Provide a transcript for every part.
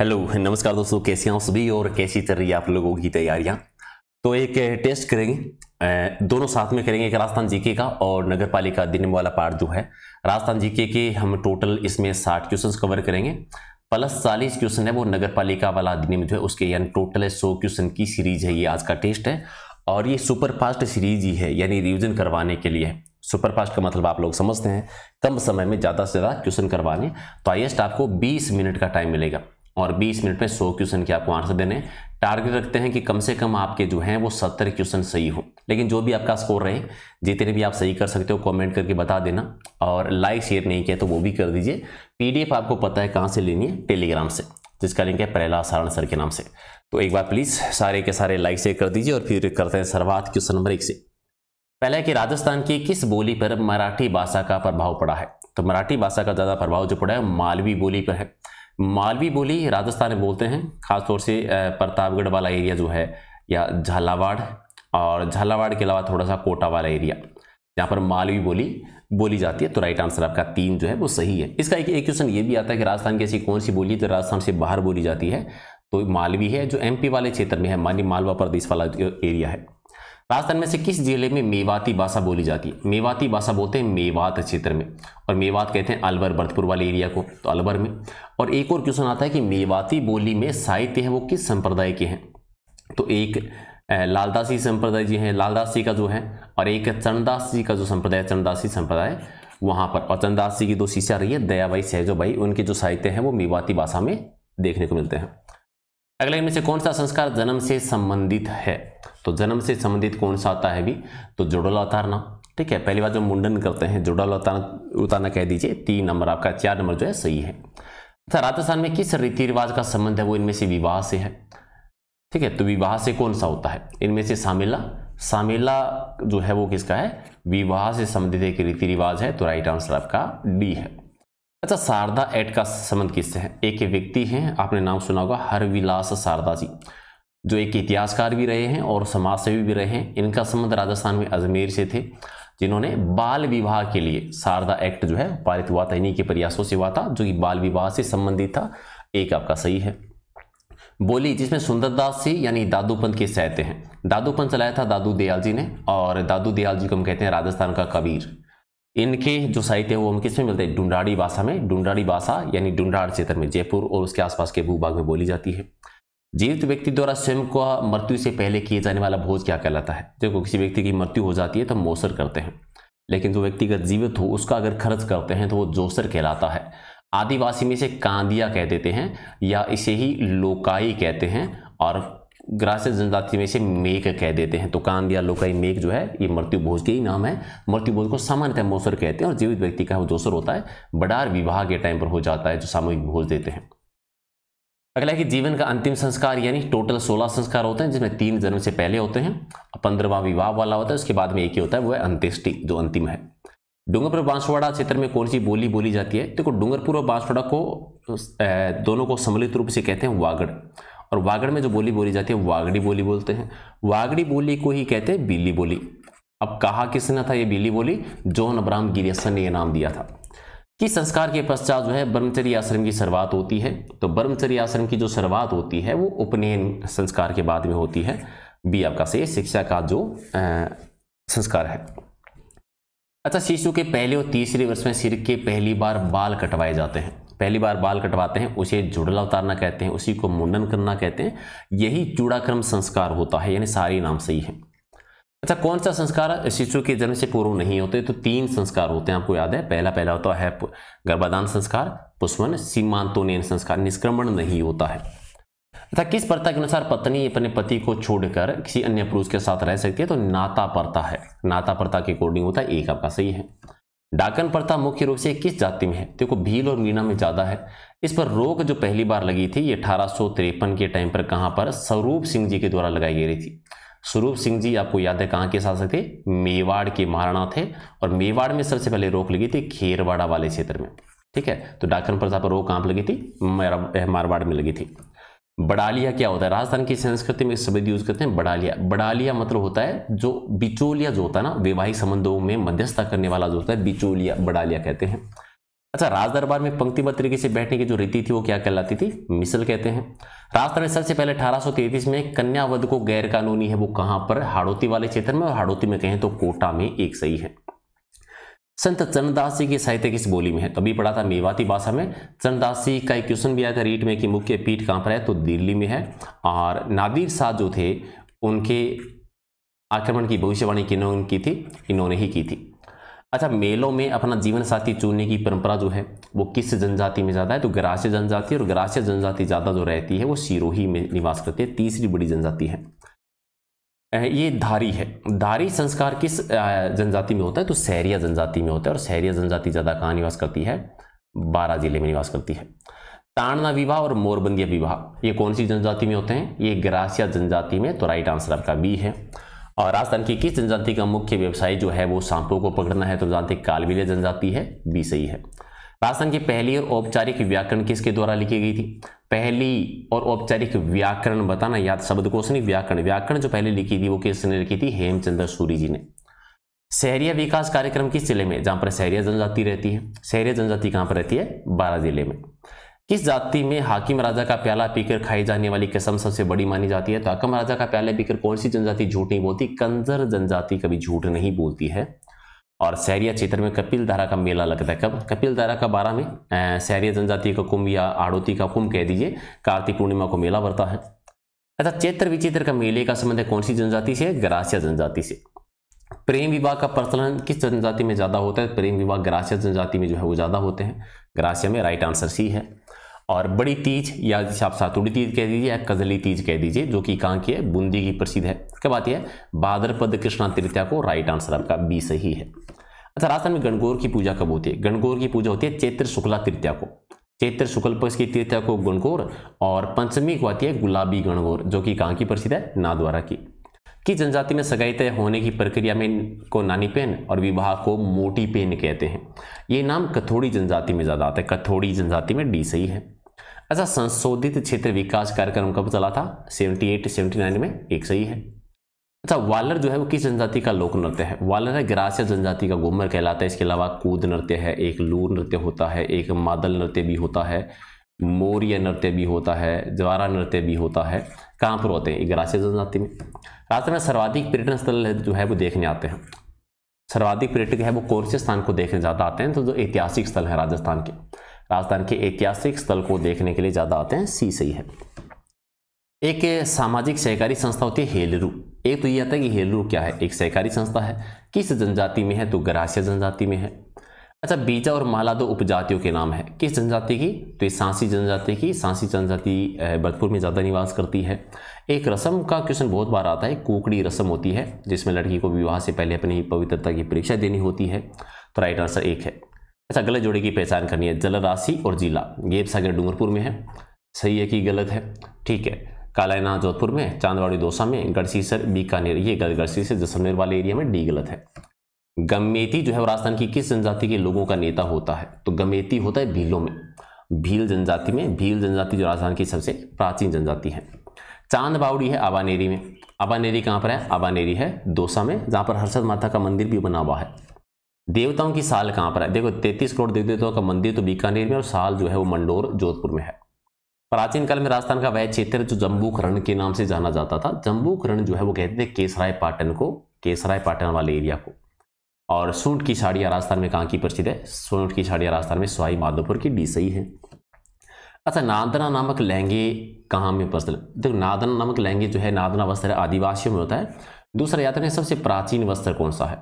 hello नमस्कार दोस्तों कैसे हैं सभी और कैसी चल रही है आप लोगों की तैयारियां तो एक टेस्ट करेंगे दोनों साथ में करेंगे एक राजस्थान जीके का और नगर पालिका दिन वाला पार्ट जो है राजस्थान जीके के हम टोटल इसमें साठ क्वेश्चंस कवर करेंगे प्लस चालीस क्वेश्चन है वो नगर पालिका वाला अधिनियम जो है उसके यानी टोटल सौ क्वेश्चन की सीरीज है ये आज का टेस्ट है और ये सुपर फास्ट सीरीज ही है यानी रिविजन करवाने के लिए सुपर फास्ट का मतलब आप लोग समझते हैं कम समय में ज़्यादा से ज़्यादा क्वेश्चन करवाने तो हाइएस्ट आपको 20 मिनट का टाइम मिलेगा और 20 मिनट में 100 क्वेश्चन के आपको आंसर देने टारगेट रखते हैं कि कम से कम आपके जो हैं वो 70 क्वेश्चन सही हो लेकिन जो भी आपका स्कोर रहे जितने भी आप सही कर सकते हो कमेंट करके बता देना और लाइक शेयर नहीं किया तो वो भी कर दीजिए पीडीएफ आपको पता है कहाँ से लेनी है टेलीग्राम से जिसका लिंक है प्रहलाद सारण सर के नाम से तो एक बार प्लीज़ सारे के सारे लाइक शेयर कर दीजिए और फिर करते हैं सर्वात क्वेश्चन नंबर एक से पहला है कि राजस्थान की किस बोली पर मराठी भाषा का प्रभाव पड़ा है तो मराठी भाषा का ज़्यादा प्रभाव जो पड़ा है मालवी बोली पर है मालवी बोली राजस्थान में बोलते हैं खासतौर से प्रतापगढ़ वाला एरिया जो है या झालावाड़ और झालावाड़ के अलावा थोड़ा सा कोटा वाला एरिया जहाँ पर मालवी बोली बोली जाती है तो राइट आंसर आपका तीन जो है वो सही है इसका एक एक क्वेश्चन ये भी आता है कि राजस्थान की ऐसी कौन सी बोली जो राजस्थान से बाहर बोली जाती है तो मालवी है जो एमपी वाले क्षेत्र में है मानी मालवा प्रदेश वाला एरिया है राजस्थान में से किस जिले में मेवाती भाषा बोली जाती है मेवाती भाषा बोलते हैं मेवात क्षेत्र में और मेवात कहते हैं अलवर भरतपुर वाले एरिया को तो अलवर में और एक और क्वेश्चन आता है कि मेवाती बोली में साहित्य है वो किस संप्रदाय के हैं तो एक लालदासी संप्रदाय जी हैं लालदास जी का जो है और एक चंददास जी का जो संप्रदाय चंददासी संप्रदाय वहाँ पर और चंददास जी की दो शिष्या रही है दयाबाई सहजो भाई उनके जो साहित्य हैं वो मेवाती भाषा में देखने को मिलते हैं अगला इनमें से कौन सा संस्कार जन्म से संबंधित है तो जन्म से संबंधित कौन सा आता है भी तो जुड़ल उतारना ठीक है पहली बार जो मुंडन करते हैं जुड़ल उतारना उतारना कह दीजिए तीन नंबर आपका चार नंबर जो है सही है अच्छा राजस्थान में किस रीति रिवाज का संबंध है वो इनमें से विवाह से है ठीक है तो विवाह से कौन सा होता है इनमें से सामेला सामेला जो है वो किसका है विवाह से संबंधित एक रीति रिवाज है तो राइट आंसर आपका डी है अच्छा शारदा एड का संबंध किससे है एक व्यक्ति हैं आपने नाम सुना होगा हरविलास शारदा जी जो एक इतिहासकार भी रहे हैं और समाज सेवी भी रहे हैं इनका संबंध राजस्थान में अजमेर से थे जिन्होंने बाल विवाह के लिए शारदा एक्ट जो है पारित हुआ था इन्हीं के प्रयासों से हुआ था जो कि बाल विवाह से संबंधित था एक आपका सही है बोली जिसमें सुंदरदास से यानी दादू के सहते हैं दादू चलाया था दादू दयाल जी ने और दादू दयाल जी को हम कहते हैं राजस्थान का कबीर इनके जो साहित्य है वो हम किस में मिलते हैं डुंडाड़ी भाषा में डुंडाड़ी भाषा यानी डुंडाड़ क्षेत्र में जयपुर और उसके आसपास के भूभाग में बोली जाती है जीवित व्यक्ति द्वारा स्वयं को मृत्यु से पहले किए जाने वाला भोज क्या कहलाता है देखो किसी व्यक्ति की मृत्यु हो जाती है तो मोसर करते हैं लेकिन जो व्यक्तिगत जीवित हो उसका अगर खर्च करते हैं तो वो जोसर कहलाता है आदिवासी में इसे कांदिया कह देते हैं या इसे ही लोकाई कहते हैं और ग्रासेस जनजाति में से मेघ कह देते हैं तो कांद या लोकाई मेघ जो है ये मृत्यु भोज के ही नाम है मृत्यु भोज को सामान्यतः मोसर कहते हैं और जीवित व्यक्ति का वो जोसर होता है बडार विवाह के टाइम पर हो जाता है जो सामूहिक भोज देते हैं अगला है कि जीवन का अंतिम संस्कार यानी टोटल सोलह संस्कार होते हैं जिसमें तीन जन्म से पहले होते हैं पंद्रहवा विवाह वाला होता है उसके बाद में एक ही होता है वह अंत्येष्टि जो अंतिम है डूंगरपुर बांसवाड़ा क्षेत्र में कौन सी बोली बोली जाती है देखो डूंगरपुर और बांसवाड़ा को दोनों को सम्मिलित रूप से कहते हैं वागड़ और वागड़ में जो बोली बोली जाती है वागड़ी बोली बोलते हैं वागड़ी बोली को ही कहते हैं बीली बोली अब कहा किसने था ये बीली बोली जॉन अब्राम गिरियसन ने यह नाम दिया था कि संस्कार के पश्चात जो है ब्रह्मचर्य आश्रम की शुरुआत होती है तो ब्रह्मचर्य आश्रम की जो शुरुआत होती है वो उपनयन संस्कार के बाद में होती है बी आपका से शिक्षा का जो आ, संस्कार है अच्छा शिशु के पहले और तीसरे वर्ष में सिर के पहली बार बाल कटवाए जाते हैं पहली बार बाल कटवाते हैं उसे जुड़ला उतारना कहते हैं उसी को मुंडन करना कहते हैं यही चूड़ाक्रम संस्कार होता है यानी सारी नाम सही है अच्छा कौन सा संस्कार शिशु के जन्म से पूर्व नहीं होते तो तीन संस्कार होते हैं आपको याद है पहला पहला होता है गर्भाधान संस्कार पुष्पन सीमांतोन संस्कार निष्क्रमण नहीं होता है अच्छा किस प्रथा के अनुसार पत्नी अपने पति को छोड़कर किसी अन्य पुरुष के साथ रह सकती है तो नाता प्रथा है नाता प्रथा के अकॉर्डिंग होता है एक आपका सही है डाकन प्रथा मुख्य रूप से किस जाति में है देखो भील और मीना में ज़्यादा है इस पर रोक जो पहली बार लगी थी ये अठारह के टाइम पर कहाँ पर स्वरूप सिंह जी के द्वारा लगाई गई थी स्वरूप सिंह जी आपको याद है कहाँ के शासक थे मेवाड़ के महाराणा थे और मेवाड़ में सबसे पहले रोक लगी थी खेरवाड़ा वाले क्षेत्र में ठीक है तो डाकन प्रथा पर रोक कहाँ पर लगी थी मारवाड़ में लगी थी बड़ालिया क्या होता है राजस्थान की संस्कृति में शब्द यूज करते हैं बड़ालिया बड़ालिया मतलब होता है जो बिचौलिया जो होता है ना वैवाहिक संबंधों में मध्यस्थता करने वाला जो होता है बिचौलिया बड़ालिया कहते हैं अच्छा राज दरबार में पंक्तिबद्ध तरीके से बैठने की जो रीति थी वो क्या कहलाती थी मिसल कहते हैं राजस्थान में सबसे पहले अठारह में कन्यावध को गैर कानूनी है वो कहां पर हाड़ोती वाले क्षेत्र में और हाड़ोती में कहें तो कोटा में एक सही है संत चरणदास जी की साहित्य किस बोली में है तो अभी पढ़ा था मेवाती भाषा में चरणदास जी का एक क्वेश्चन भी आया था रीट में कि मुख्य पीठ कहाँ पर है तो दिल्ली में है और नादिर शाह जो थे उनके आक्रमण की भविष्यवाणी किन्होंने की थी इन्होंने ही की थी अच्छा मेलों में अपना जीवन साथी चुनने की परंपरा जो है वो किस जनजाति में ज़्यादा है तो ग्रास्य जनजाति और ग्रास्य जनजाति ज़्यादा जो रहती है वो सिरोही में निवास करती है तीसरी बड़ी जनजाति है ये धारी है धारी संस्कार किस जनजाति में होता है तो सहरिया जनजाति में होता है और सहरिया जनजाति ज़्यादा कहाँ निवास करती है बारह जिले में निवास करती है ताड़ना विवाह और मोरबंदिया विवाह ये कौन सी जनजाति में होते हैं ये ग्रासिया जनजाति में तो राइट आंसर आपका बी है और राजस्थान की किस जनजाति का मुख्य व्यवसाय जो है वो सांपों को पकड़ना है तो जानते कालविले जनजाति है बी सही है राजस्थान की पहली और औपचारिक व्याकरण किसके द्वारा लिखी गई थी पहली और औपचारिक व्याकरण बताना याद शब्दकोश नहीं व्याकरण व्याकरण जो पहले लिखी थी वो किसने लिखी थी हेमचंद्र सूरी जी ने शहरिया विकास कार्यक्रम किस जिले में जहां पर शहरिया जनजाति रहती है शहरिया जनजाति कहां पर रहती है बारह जिले में किस जाति में हाकिम राजा का प्याला पीकर खाई जाने वाली कसम सबसे बड़ी मानी जाती है तो हाकिम राजा का प्याला पीकर कौन सी जनजाति झूठ नहीं बोलती कंजर जनजाति कभी झूठ नहीं बोलती है और सैरिया क्षेत्र में कपिल धारा का मेला लगता है कब कपिल धारा का बारह में सैरिया जनजाति का कुंभ या आड़ोती का कुंभ कह दीजिए कार्तिक पूर्णिमा को मेला बढ़ता है अच्छा चैत्र विचित्र का मेले का संबंध है कौन सी जनजाति से ग्रासिया जनजाति से प्रेम विवाह का प्रचलन किस जनजाति में ज़्यादा होता है प्रेम विवाह ग्रासिया जनजाति में जो है वो ज़्यादा होते हैं ग्रासिया में राइट आंसर सी है और बड़ी तीज या जिसे आप सातुड़ी तीज कह दीजिए या कजली तीज कह दीजिए जो कि कहाँ की है बूंदी की प्रसिद्ध है उसके बाद यह भाद्रपद कृष्णा तृतीया को राइट आंसर आपका बी सही है अच्छा राजस्थान में गणगौर की पूजा कब होती है गणगौर की पूजा होती है चैत्र शुक्ला तृतीया को चैत्र शुक्ल पक्ष की तृतीया को गणगौर और पंचमी को आती है गुलाबी गणगौर जो कि कहाँ की प्रसिद्ध है नादवारा की कि जनजाति में सगाई तय होने की प्रक्रिया में को नानी पेन और विवाह को मोटी पेन कहते हैं ये नाम कथोड़ी जनजाति में ज़्यादा आता है कथोड़ी जनजाति में डी सही है अच्छा संशोधित क्षेत्र विकास कार्यक्रम कब चला था 78 79 में एक सही है अच्छा वालर जो है वो किस जनजाति का लोक नृत्य है वालर है ग्रासिया जनजाति का गोमर कहलाता है इसके अलावा कूद नृत्य है एक लूर नृत्य होता है एक मादल नृत्य भी होता है मौर्य नृत्य भी होता है ज्वारा नृत्य भी होता है कहाँ पर होते हैं ये ग्रासिया जनजाति में राजस्थान में सर्वाधिक पर्यटन स्थल जो है वो देखने आते हैं सर्वाधिक पर्यटक है वो कौन से स्थान को देखने ज़्यादा आते हैं तो जो ऐतिहासिक स्थल है राजस्थान के राजस्थान के ऐतिहासिक स्थल को देखने के लिए ज़्यादा आते हैं सी सही है एक सामाजिक सहकारी संस्था होती है हेलरू एक तो ये आता है कि हेलरू क्या है एक सहकारी संस्था है किस जनजाति में है तो ग्रासिया जनजाति में है अच्छा बीजा और माला दो उपजातियों के नाम है किस जनजाति की तो ये सांसी जनजाति की सांसी जनजाति भरतपुर में ज़्यादा निवास करती है एक रसम का क्वेश्चन बहुत बार आता है कुकड़ी रसम होती है जिसमें लड़की को विवाह से पहले अपनी पवित्रता की परीक्षा देनी होती है तो राइट आंसर एक है अच्छा गलत जोड़े की पहचान करनी है जल राशि और जिला ये सागर डूंगरपुर में है सही है कि गलत है ठीक है कालायना जोधपुर में चांदवाड़ी दोसा में गढ़सीसर बीकानेर ये गलत गढ़सीसर जैसलमेर वाले एरिया में डी गलत है गमेती जो है वो राजस्थान की किस जनजाति के लोगों का नेता होता है तो गमेती होता है भीलों में भील जनजाति में भील जनजाति जो राजस्थान की सबसे प्राचीन जनजाति है चांद बावड़ी है आबानेरी में आबानेरी कहाँ पर है आबानेरी है दोसा में जहाँ पर हर्षद माता का मंदिर भी बना हुआ है देवताओं की साल कहाँ पर है देखो तैतीस करोड़ देव देवताओं का मंदिर तो बीकानेर में और साल जो है वो मंडोर जोधपुर में है प्राचीन काल में राजस्थान का वह क्षेत्र जो जम्बूकरण के नाम से जाना जाता था जम्बूकरण जो है वो कहते थे केसराय पाटन को केसराय पाटन वाले एरिया को और सूट की साड़ियाँ राजस्थान में कहाँ की प्रसिद्ध है सूट की साड़ियाँ राजस्थान में सवाई माधोपुर की डी सही है अच्छा नादना नामक लहंगे कहाँ में प्रसिद्ध देखो नादना नामक लहंगे जो है नादना वस्त्र आदिवासियों में होता है दूसरा याद रखें सबसे प्राचीन वस्त्र कौन सा है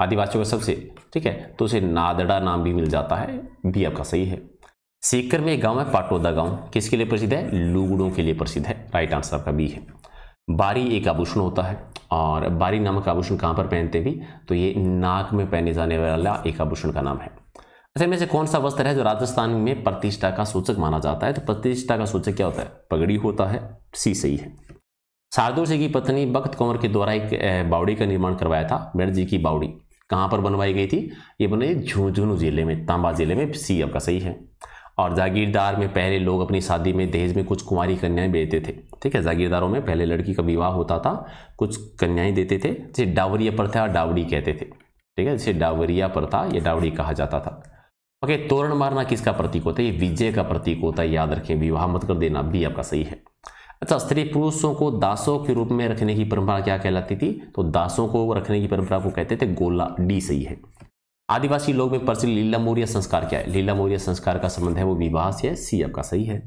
आदिवासियों का सबसे ठीक है तो उसे नादड़ा नाम भी मिल जाता है भी आपका सही है सीकर में एक गाँव है पाटोदा गाँव किसके लिए प्रसिद्ध है लूगड़ों के लिए प्रसिद्ध है राइट आंसर आपका बी है बारी एक आभूषण होता है और बारी नामक आभूषण कहाँ पर पहनते भी तो ये नाक में पहने जाने वाला एक आभूषण का नाम है अच्छा में से कौन सा वस्त्र है जो राजस्थान में प्रतिष्ठा का सूचक माना जाता है तो प्रतिष्ठा का सूचक क्या होता है पगड़ी होता है सी सही है शारदुल जी की पत्नी भक्त कंवर के द्वारा एक बावड़ी का निर्माण करवाया था मेड़ जी की बावड़ी कहाँ पर बनवाई गई थी ये बनाई झुंझुनू जिले में तांबा जिले में सी आपका सही है और जागीरदार में पहले लोग अपनी शादी में दहेज में कुछ कुमारी कन्याएं देते थे ठीक है जागीरदारों में पहले लड़की का विवाह होता था कुछ कन्याएं देते थे जिसे डावरिया प्रथा डावड़ी कहते थे ठीक है जिसे डावरिया प्रथा या डावड़ी कहा जाता था ओके तोरण मारना किसका प्रतीक होता है ये विजय का प्रतीक होता है याद रखें विवाह मत कर देना भी आपका सही है अच्छा स्त्री पुरुषों को दासों के रूप में रखने की परंपरा क्या कहलाती थी तो दासों को रखने की परंपरा को कहते थे गोला डी सही है आदिवासी लोग में प्रसिद्ध लीला मौर्य संस्कार क्या है लीला मौर्य संस्कार का संबंध है वो विवाह से है सी आपका सही है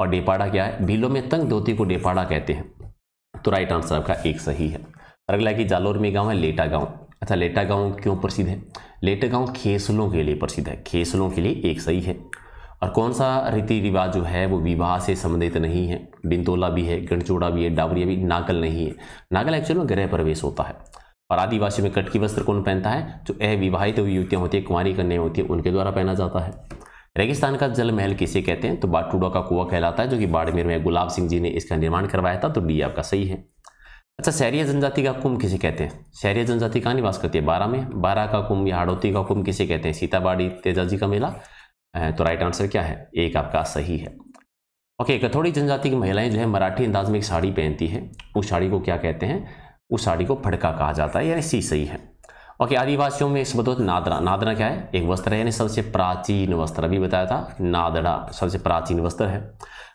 और डेपाड़ा क्या है भीलों में तंग धोती को डेपाड़ा कहते हैं तो राइट आंसर आपका एक सही है अगला कि जालोर में गांव है लेटा गांव अच्छा लेटा गांव क्यों प्रसिद्ध है लेटा गांव खेसलों के लिए प्रसिद्ध है खेसलों के लिए एक सही है और कौन सा रीति रिवाज जो है वो विवाह से संबंधित नहीं है बिंदोला भी है गणचोड़ा भी है डावरिया भी नागल नहीं है नागल एक्चुअल में गृह प्रवेश होता है और आदिवासी में कटकी वस्त्र कौन पहनता है जो अविवाहित हुई युवतियाँ होती है कुंवारी कन्या होती है उनके द्वारा पहना जाता है रेगिस्तान का जल महल किसे कहते हैं तो बाटूडा का कुआ कहलाता है जो कि बाड़मेर में गुलाब सिंह जी ने इसका निर्माण करवाया था तो डी आपका सही है अच्छा शहरीय जनजाति का कुंभ किसे कहते हैं शहरीय जनजाति कहाँ निवास करती है बारह में बारह का कुंभ या हाड़ोती का कुंभ किसे कहते हैं सीताबाड़ी तेजाजी का मेला तो राइट आंसर क्या है एक आपका सही है ओके कथोड़ी जनजाति की महिलाएं जो है मराठी अंदाज में एक साड़ी पहनती है उस साड़ी को क्या कहते हैं उस साड़ी को फड़का कहा जाता है यानी सही है ओके आदिवासियों में इस बतौर नादरा नादरा क्या है एक वस्त्र है यानी सबसे प्राचीन वस्त्र अभी बताया था नादड़ा सबसे प्राचीन वस्त्र है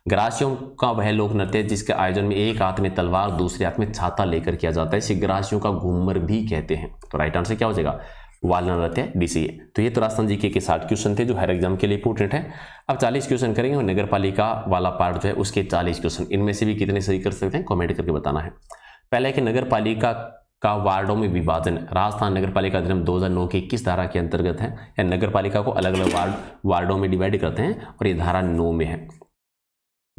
ग्रासियों का वह लोक नृत्य जिसके आयोजन में एक हाथ में तलवार दूसरे हाथ में छाता लेकर किया जाता है इसे ग्रासियों का घूमर भी कहते हैं तो राइट आंसर क्या हो जाएगा वालना नृत्य डी सी ए तो ये तो राजस्थान जी के, साठ क्वेश्चन थे जो हर एग्जाम के लिए इंपोर्टेंट है अब चालीस क्वेश्चन करेंगे और नगर पालिका वाला पार्ट जो है उसके चालीस क्वेश्चन इनमें से भी कितने सही कर सकते हैं कॉमेंट करके बताना है पहला है कि नगर पालिका का वार्डों में विभाजन राजस्थान नगर पालिका अधिनियम 2009 की किस धारा के अंतर्गत है या नगर पालिका को अलग अलग वार्ड वार्डों में डिवाइड करते हैं और ये धारा नौ में है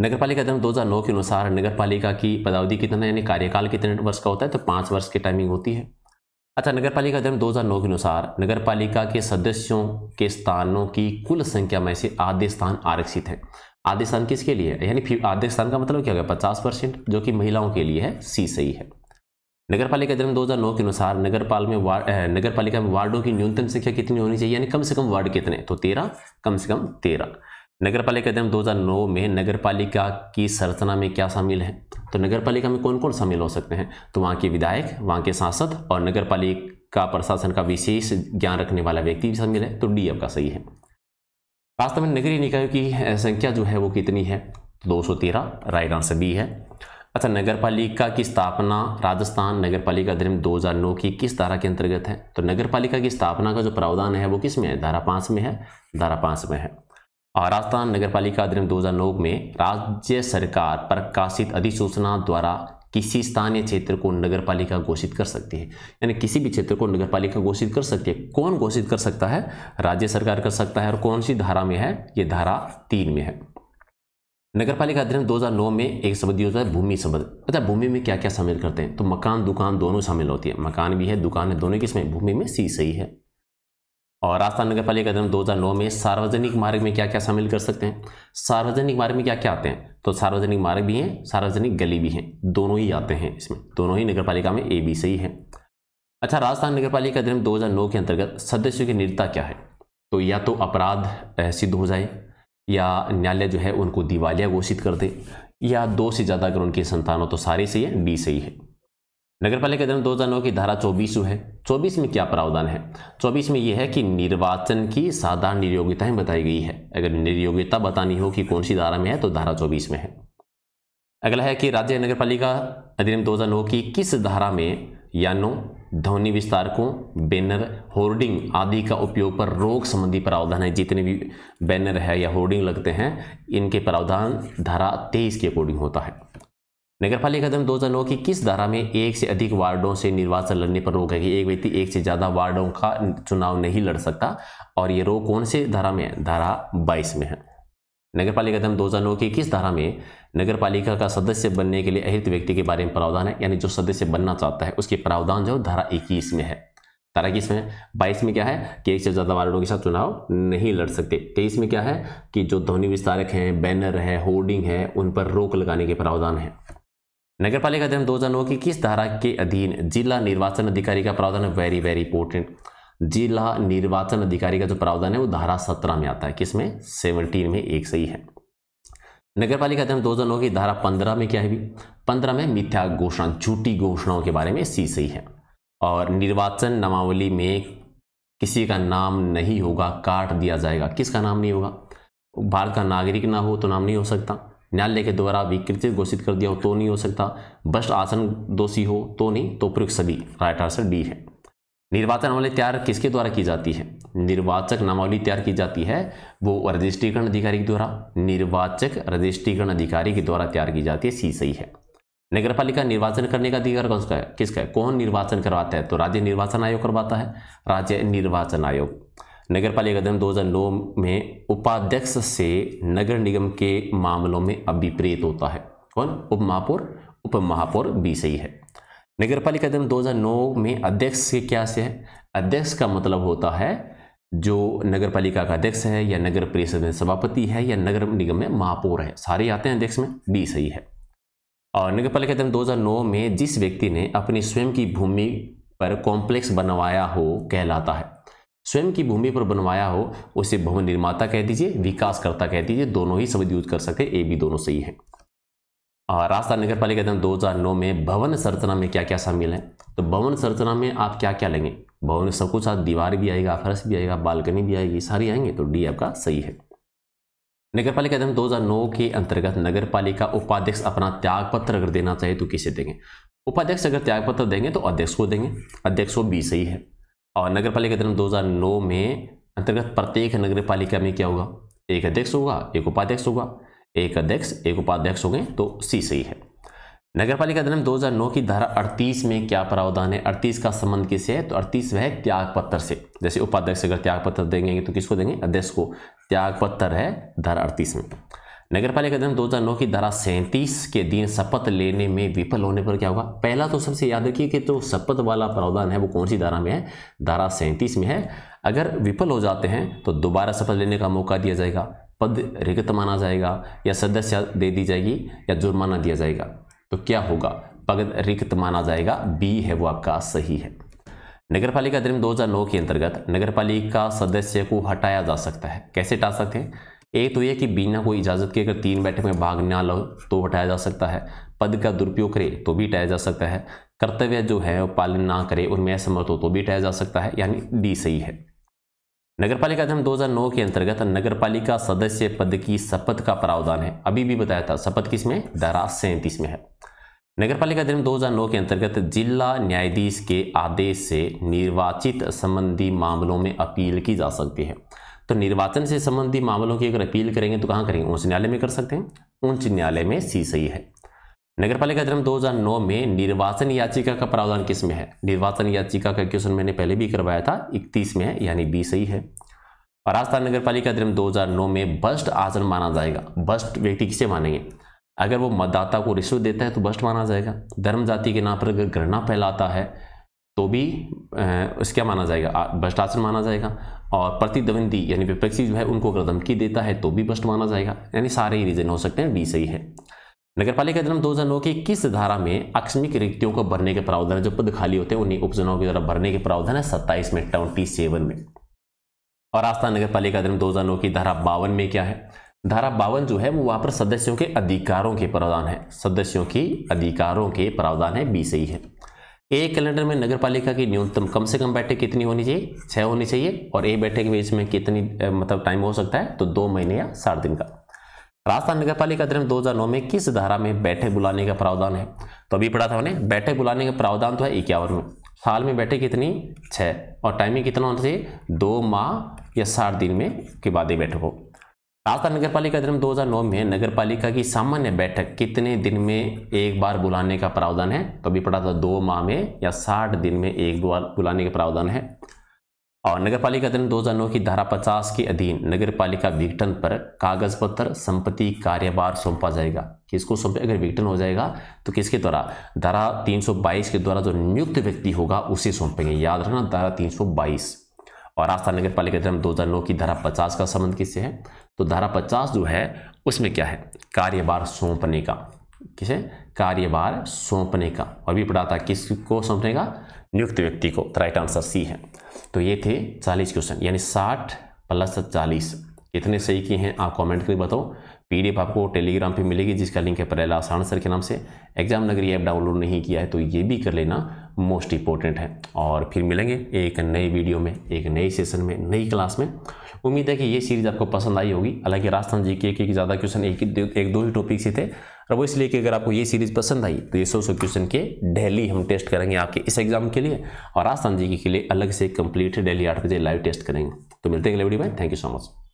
नगर पालिका अधिनियम 2009 के अनुसार नगर पालिका की पदावधि कितना यानी कार्यकाल कितने वर्ष का होता है तो पाँच वर्ष की टाइमिंग होती है अच्छा नगर पालिका अधिनियम नौ के अनुसार नगर पालिका के सदस्यों के स्थानों की कुल संख्या में से आधे स्थान आरक्षित है आधे स्थान किसके लिए है यानी आधे स्थान का मतलब क्या होगा पचास परसेंट जो कि महिलाओं के लिए है सी सही है नगर पालिका अधिनियम नौ के अनुसार नगर पाल में नगर पालिका में वार्डों की न्यूनतम संख्या कितनी होनी चाहिए यानी कम से कम वार्ड कितने तो तेरह कम से कम तेरह नगर पालिका अधिनियम 2009 में नगर पालिका की संरचना में क्या शामिल है तो नगर पालिका में कौन कौन शामिल हो सकते हैं तो वहाँ के विधायक वहाँ के सांसद और नगर पालिका प्रशासन का विशेष ज्ञान रखने वाला व्यक्ति भी शामिल है तो डी आपका सही है वास्तव में नगरीय निकायों की संख्या जो है वो कितनी है तो दो सौ तेरह राइट आंसर बी है अच्छा नगर पालिका की स्थापना राजस्थान नगर पालिका अधिनियम नौ की किस धारा के अंतर्गत है तो नगर पालिका की स्थापना का जो प्रावधान है वो किस में है धारा पाँच में है धारा पाँच में है राजस्थान नगर पालिका अधिनियम 2009 में राज्य सरकार प्रकाशित अधिसूचना द्वारा किसी स्थानीय क्षेत्र को नगर पालिका घोषित कर सकती है यानी किसी भी क्षेत्र को नगर पालिका घोषित कर सकती है कौन घोषित कर सकता है राज्य सरकार कर सकता है और कौन सी धारा में है ये धारा तीन में है नगर पालिका अधिनियम 2009 में एक शब्द होता है भूमि शब्द अच्छा भूमि में क्या क्या शामिल करते हैं तो मकान दुकान दोनों शामिल होती है मकान भी है दुकान है दोनों किसमें भूमि में सी सही है और राजस्थान नगर पालिका अधिनियम 2009 में सार्वजनिक मार्ग में क्या क्या शामिल कर सकते हैं सार्वजनिक मार्ग में क्या क्या आते हैं तो सार्वजनिक मार्ग भी हैं सार्वजनिक गली भी हैं दोनों ही आते हैं इसमें दोनों ही नगर पालिका में ए बी से ही है अच्छा राजस्थान नगर पालिका अधिनियम नौ के अंतर्गत सदस्यों की निरता क्या है तो या तो अपराध सिद्ध हो जाए या न्यायालय जो है उनको दिवालिया घोषित कर दे या दो से ज़्यादा अगर उनके संतान हो तो सारे से ही डी से ही है नगर पालिका अधिनियम दो हजार नौ की धारा चौबीस है चौबीस में क्या प्रावधान है चौबीस में यह है कि निर्वाचन की साधारण निर्योग्यताएं बताई गई है अगर निर्योग्यता बतानी हो कि कौन सी धारा में है तो धारा चौबीस में है अगला है कि राज्य नगर पालिका अधिनियम दो हजार नौ की किस धारा में यानो ध्वनि विस्तारकों बैनर होर्डिंग आदि का उपयोग पर रोक संबंधी प्रावधान है जितने भी बैनर है या होर्डिंग लगते हैं इनके प्रावधान धारा तेईस के अकॉर्डिंग होता है नगर पालिका दो हज़ार नौ की किस धारा में एक से अधिक वार्डों से निर्वाचन लड़ने पर रोक है कि एक व्यक्ति एक से ज्यादा वार्डों का चुनाव नहीं लड़ सकता और ये रोक कौन से धारा में है धारा बाईस में है नगर दो कदम नौ की किस धारा में नगर पालिका का सदस्य बनने के लिए अहित व्यक्ति के बारे में प्रावधान है यानी जो सदस्य बनना चाहता है उसके प्रावधान जो धारा इक्कीस में है धारा इक्कीस में बाईस में क्या है कि एक से ज़्यादा वार्डों के साथ चुनाव नहीं लड़ सकते तेईस में क्या है कि जो ध्वनि विस्तारक हैं बैनर है होर्डिंग है उन पर रोक लगाने के प्रावधान है नगर पालिका अधिनियम दो हजार की किस धारा के अधीन जिला निर्वाचन अधिकारी का प्रावधान है वेरी वेरी इंपोर्टेंट जिला निर्वाचन अधिकारी का जो प्रावधान है वो धारा सत्रह में आता है किसमें सेवनटीन में एक सही है नगर पालिका अधिनियम दो की धारा पंद्रह में क्या है भी पंद्रह में मिथ्या घोषणा झूठी घोषणाओं के बारे में सी सही है और निर्वाचन नामावली में किसी का नाम नहीं होगा काट दिया जाएगा किसका नाम नहीं होगा भारत का नागरिक ना हो तो नाम नहीं हो सकता न्यायालय के द्वारा विकृत घोषित कर दिया हो तो नहीं हो सकता भ्रष्ट आसन दोषी हो तो नहीं तो प्रयुक्त सभी राइट आंसर डी है निर्वाचन नामावली तैयार किसके द्वारा की जाती है निर्वाचक नामावली तैयार की जाती है वो रजिस्ट्रीकरण अधिकारी के द्वारा निर्वाचक रजिस्ट्रीकरण अधिकारी के द्वारा तैयार की जाती है सी सही है नगर पालिका निर्वाचन करने का अधिकार कौन सा है किसका है कौन निर्वाचन करवाता है तो राज्य निर्वाचन आयोग करवाता है राज्य निर्वाचन आयोग नगर पालिका अधिनियम 2009 में उपाध्यक्ष से नगर निगम के मामलों में अभिप्रेत होता है कौन उपमहापौर महापौर बी सही है नगर पालिका अधिनियम 2009 में अध्यक्ष से क्या से है अध्यक्ष का मतलब होता है जो नगर पालिका का अध्यक्ष है या नगर परिषद में सभापति है या नगर निगम में महापौर है सारे आते हैं अध्यक्ष में बी सही है और नगर पालिका अधिनियम नौ में जिस व्यक्ति ने अपनी स्वयं की भूमि पर कॉम्प्लेक्स बनवाया हो कहलाता है स्वयं की भूमि पर बनवाया हो उसे भवन निर्माता कह दीजिए विकासकर्ता कह दीजिए दोनों ही शब्द यूज कर सकते हैं ए भी दोनों सही है राजस्थान नगर पालिका हज़ार नौ में भवन संरचना में क्या क्या शामिल है तो भवन संरचना में आप क्या क्या लेंगे भवन में सब कुछ साथ दीवार भी आएगा फर्श भी आएगा बालकनी भी आएगी सारी आएंगे तो डी आपका सही है नगर पालिका अधिनियम नौ के अंतर्गत नगर पालिका उपाध्यक्ष अपना त्याग पत्र अगर देना चाहिए तो किसे देंगे उपाध्यक्ष अगर त्याग पत्र देंगे तो अध्यक्ष को देंगे अध्यक्ष को बी सही है और नगर पालिका अधिनियम 2009 में अंतर्गत प्रत्येक नगर पालिका में क्या होगा एक अध्यक्ष होगा एक उपाध्यक्ष होगा एक अध्यक्ष एक उपाध्यक्ष हो गए तो सी सही है नगर पालिका अधिनियम 2009 की धारा 38 में क्या प्रावधान है 38 का संबंध किससे है तो 38 वह त्याग पत्र से जैसे उपाध्यक्ष अगर त्याग पत्र देंगे तो किसको देंगे अध्यक्ष को त्याग पत्र है धारा अड़तीस में नगर पालिका अधिनियम दो की धारा सैंतीस के दिन शपथ लेने में विफल होने पर क्या होगा पहला तो सबसे याद रखिए कि तो शपथ वाला प्रावधान है वो कौन सी धारा में है धारा सैंतीस में है अगर विफल हो जाते हैं तो दोबारा शपथ लेने का मौका दिया जाएगा पद रिक्त माना जाएगा या सदस्य दे दी जाएगी या जुर्माना दिया जाएगा तो क्या होगा पद रिक्त माना जाएगा बी है वो आपका सही है नगर पालिका अधिनियम दो के अंतर्गत नगर पालिका सदस्य को हटाया जा सकता है कैसे हटा सकते हैं एक तो यह कि बिना कोई इजाजत के अगर तीन बैठक में भाग ना लो तो हटाया जा सकता है पद का दुरुपयोग करे तो भी हटाया जा सकता है कर्तव्य जो है वो पालन ना करे उनमें असमर्थ हो तो भी हटाया जा सकता है यानी डी सही है नगर पालिका अधिनियम 2009 के अंतर्गत नगर पालिका सदस्य पद की शपथ का प्रावधान है अभी भी बताया था शपथ किस में धारा सैंतीस में है नगरपालिका अधिनियम 2009 के अंतर्गत जिला न्यायाधीश के आदेश से निर्वाचित संबंधी मामलों में अपील की जा सकती है तो निर्वाचन से संबंधित मामलों की अगर अपील करेंगे तो कहाँ करेंगे उच्च न्यायालय में कर सकते हैं उच्च न्यायालय में सी सही है नगरपालिका अधिनियम 2009 में निर्वाचन याचिका का प्रावधान किस में है निर्वाचन याचिका का क्वेश्चन मैंने पहले भी करवाया था 31 में है यानी बी सही है और राजस्थान पालिका अधिनियम 2009 में बस्ट आचरण माना जाएगा बस्ट व्यक्ति किसे मानेंगे अगर वो मतदाता को रिश्वत देता है तो बस्ट माना जाएगा धर्म जाति के नाम पर अगर घृणा फैलाता है तो भी इस क्या माना जाएगा भ्रष्टाचरण माना जाएगा और प्रतिद्वंदी यानी विपक्षी जो है उनको अगर धमकी देता है तो भी भ्रष्ट माना जाएगा यानी सारे ही रीजन हो सकते हैं डी सही है नगर पालिका जन्म दो हजार नौ की किस धारा में आकस्मिक रिक्तियों को भरने के प्रावधान है जो पद खाली होते हैं उन्हें उपचुनाव के द्वारा भरने के प्रावधान है सत्ताईस में ट्वेंटी सेवन में और आस्था नगर पालिका जन्म दो हजार नौ की धारा बावन में क्या है धारा बावन जो है वो वहां पर सदस्यों के अधिकारों के प्रावधान है सदस्यों की अधिकारों के प्रावधान है बी सही है एक कैलेंडर में नगर पालिका की न्यूनतम कम से कम बैठक कितनी होनी चाहिए छः होनी चाहिए और एक बैठक के बीच में कितनी मतलब टाइम हो सकता है तो दो महीने या साठ दिन का राजस्थान नगर पालिका अधिनियम नौ में किस धारा में बैठक बुलाने का प्रावधान है तो अभी पढ़ा था हमने बैठक बुलाने का प्रावधान तो है इक्यावन में साल में बैठक कितनी छः और टाइमिंग कितना होना चाहिए दो माह या साठ दिन में के बाद ही बैठक हो राजस्थान नगर पालिका अधिनियम 2009 में नगर पालिका की सामान्य बैठक कितने दिन में एक बार बुलाने का प्रावधान है तो अभी पढ़ा था दो माह में या साठ दिन में एक बार बुलाने का प्रावधान है और नगर पालिका अधिनियम 2009 की धारा 50 के अधीन नगर पालिका विघटन पर कागज पत्र संपत्ति कार्यभार सौंपा जाएगा किसको सौंपे अगर विघटन हो जाएगा तो किसके द्वारा धारा बाईस के द्वारा जो नियुक्त व्यक्ति होगा उसे सौंपेंगे याद रखना धारा बाईस और आस्था नगर पालिका दो हज़ार नौ की धारा पचास का संबंध किससे है तो धारा पचास जो है उसमें क्या है कार्यभार सौंपने का किसे कार्यभार सौंपने का और भी पढ़ाता किस किसको सौंपने का नियुक्त व्यक्ति को राइट आंसर सी है तो ये थे चालीस क्वेश्चन यानी साठ प्लस चालीस इतने सही किए हैं आप कमेंट करके बताओ पीडीएफ आपको टेलीग्राम पे मिलेगी जिसका लिंक है परेला आसान सर के नाम से एग्जाम नगरी ऐप डाउनलोड नहीं किया है तो ये भी कर लेना मोस्ट इंपॉर्टेंट है और फिर मिलेंगे एक नई वीडियो में एक नई सेशन में नई क्लास में उम्मीद है कि ये सीरीज़ आपको पसंद आई होगी हालांकि राजस्थान जी के एक ज़्यादा क्वेश्चन एक एक दो ही टॉपिक से थे और वो इसलिए कि अगर आपको ये सीरीज़ पसंद आई तो ये सौ सौ क्वेश्चन के डेली हम टेस्ट करेंगे आपके इस एग्जाम के लिए और राजस्थान जी के लिए अलग से कंप्लीट डेली आठ बजे लाइव टेस्ट करेंगे तो मिलते हैं अगले वीडियो में थैंक यू सो मच